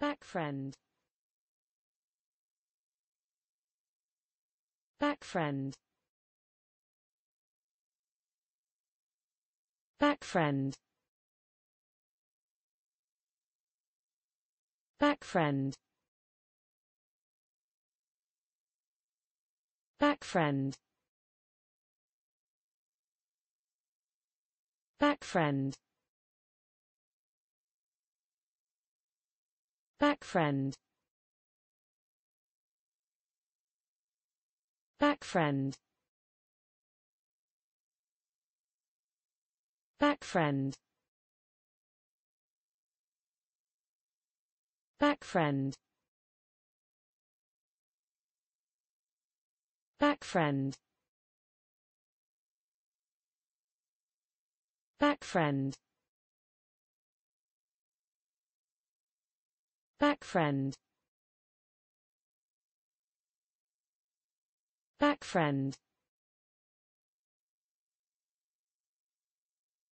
Backfriend Backfriend Backfriend Backfriend Backfriend Backfriend Backfriend Backfriend Backfriend Backfriend Backfriend Backfriend Backfriend Backfriend